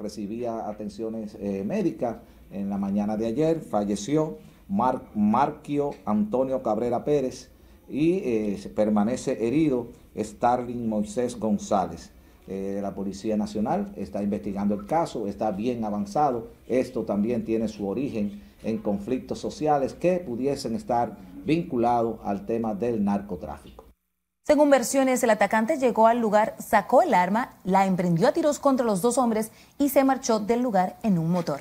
recibía atenciones eh, médicas. En la mañana de ayer falleció Marquio Antonio Cabrera Pérez y eh, permanece herido Starling Moisés González. Eh, la Policía Nacional está investigando el caso, está bien avanzado. Esto también tiene su origen en conflictos sociales que pudiesen estar vinculados al tema del narcotráfico. Según versiones, el atacante llegó al lugar, sacó el arma, la emprendió a tiros contra los dos hombres y se marchó del lugar en un motor.